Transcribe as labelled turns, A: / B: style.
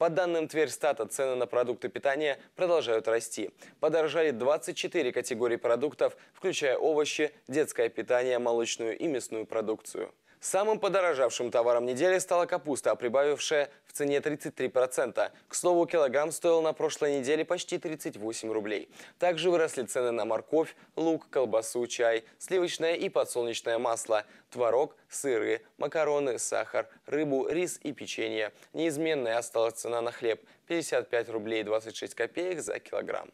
A: По данным Тверстата, цены на продукты питания продолжают расти. Подорожали 24 категории продуктов, включая овощи, детское питание, молочную и мясную продукцию. Самым подорожавшим товаром недели стала капуста, прибавившая в цене 33%. К слову, килограмм стоил на прошлой неделе почти 38 рублей. Также выросли цены на морковь, лук, колбасу, чай, сливочное и подсолнечное масло, творог, сыры, макароны, сахар, рыбу, рис и печенье. Неизменная осталась цена на хлеб – 55 рублей 26 копеек за килограмм.